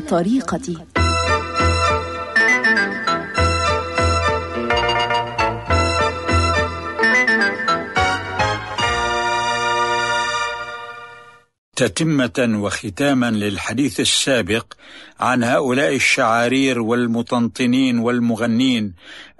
طريقتي تتمة وختاما للحديث السابق عن هؤلاء الشعارير والمطنطنين والمغنين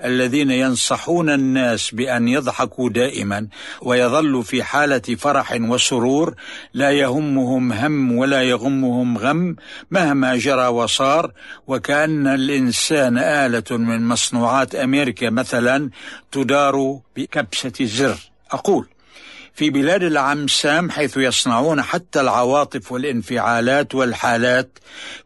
الذين ينصحون الناس بأن يضحكوا دائما ويظلوا في حالة فرح وسرور لا يهمهم هم ولا يغمهم غم مهما جرى وصار وكأن الإنسان آلة من مصنوعات أمريكا مثلا تدار بكبسة زر أقول في بلاد العمسام حيث يصنعون حتى العواطف والانفعالات والحالات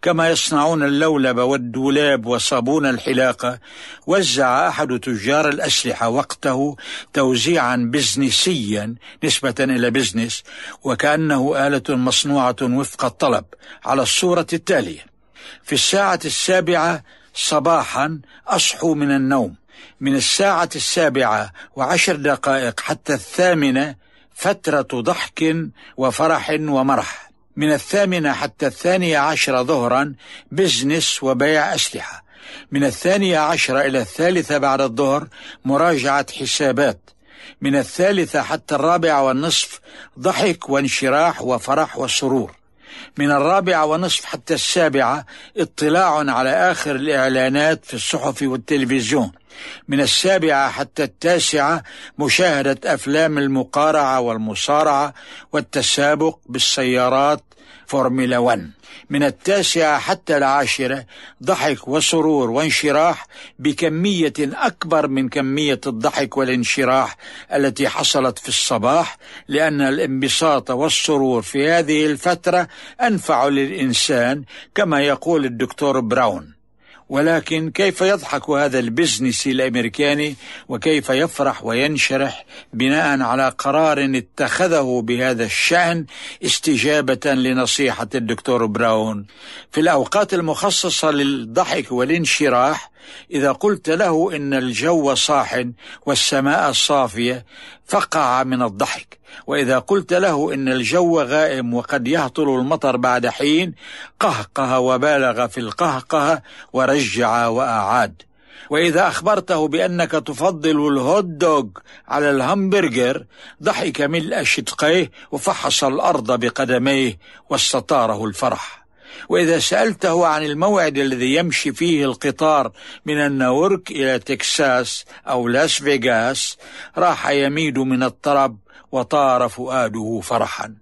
كما يصنعون اللولب والدولاب وصابون الحلاقة وزع أحد تجار الأسلحة وقته توزيعا بزنسيا نسبة إلى بزنس وكأنه آلة مصنوعة وفق الطلب على الصورة التالية في الساعة السابعة صباحا أصحو من النوم من الساعة السابعة وعشر دقائق حتى الثامنة فترة ضحك وفرح ومرح من الثامنة حتى الثانية عشرة ظهرا بزنس وبيع أسلحة من الثانية عشرة إلى الثالثة بعد الظهر مراجعة حسابات من الثالثة حتى الرابعة والنصف ضحك وانشراح وفرح وسرور من الرابعة ونصف حتى السابعة اطلاع على آخر الإعلانات في الصحف والتلفزيون من السابعة حتى التاسعة مشاهدة أفلام المقارعة والمصارعة والتسابق بالسيارات فورميلا 1 من التاسعة حتى العاشرة ضحك وسرور وانشراح بكمية أكبر من كمية الضحك والانشراح التي حصلت في الصباح لأن الانبساط والسرور في هذه الفترة أنفع للإنسان كما يقول الدكتور براون ولكن كيف يضحك هذا البزنس الامريكاني وكيف يفرح وينشرح بناء على قرار اتخذه بهذا الشان استجابه لنصيحه الدكتور براون في الاوقات المخصصه للضحك والانشراح اذا قلت له ان الجو صاحن والسماء صافيه فقع من الضحك وإذا قلت له إن الجو غائم وقد يهطل المطر بعد حين قهقه وبالغ في القهقه ورجع وأعاد وإذا أخبرته بأنك تفضل الهوت دوغ على الهامبرجر ضحك ملء شدقيه وفحص الأرض بقدميه واستطاره الفرح وإذا سألته عن الموعد الذي يمشي فيه القطار من النورك إلى تكساس أو لاس فيغاس راح يميد من الطرب وطار فؤاده فرحا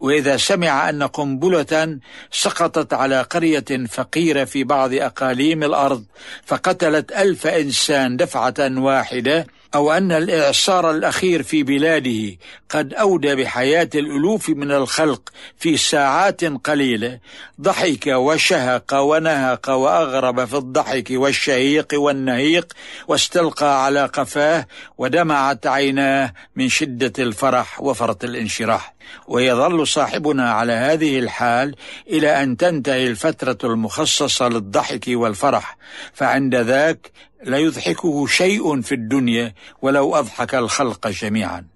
وإذا سمع أن قنبلة سقطت على قرية فقيرة في بعض أقاليم الأرض فقتلت ألف إنسان دفعة واحدة أو أن الإعصار الأخير في بلاده قد أودى بحياة الألوف من الخلق في ساعات قليلة ضحك وشهق ونهق وأغرب في الضحك والشهيق والنهيق واستلقى على قفاه ودمعت عيناه من شدة الفرح وفرط الانشراح ويظل صاحبنا على هذه الحال إلى أن تنتهي الفترة المخصصة للضحك والفرح فعند ذاك لا يضحكه شيء في الدنيا ولو أضحك الخلق جميعا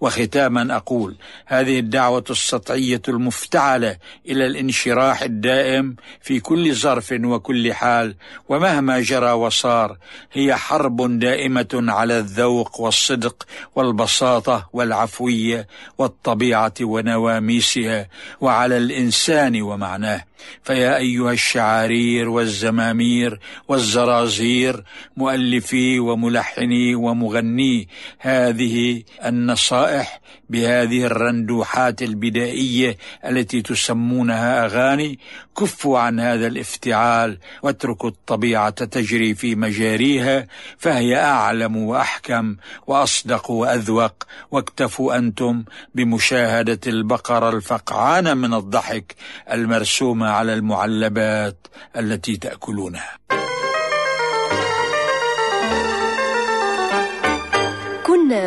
وختاما أقول هذه الدعوة السطحية المفتعلة إلى الانشراح الدائم في كل ظرف وكل حال ومهما جرى وصار هي حرب دائمة على الذوق والصدق والبساطة والعفوية والطبيعة ونواميسها وعلى الإنسان ومعناه فيا أيها الشعارير والزمامير والزرازير مؤلفي وملحني ومغني هذه النصارى النصائح بهذه الرندوحات البدائية التي تسمونها أغاني كفوا عن هذا الافتعال واتركوا الطبيعة تجري في مجاريها فهي أعلم وأحكم وأصدق وأذوق واكتفوا أنتم بمشاهدة البقرة الفقعانة من الضحك المرسومة على المعلبات التي تأكلونها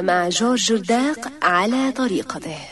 مع جورج جرداق على طريقته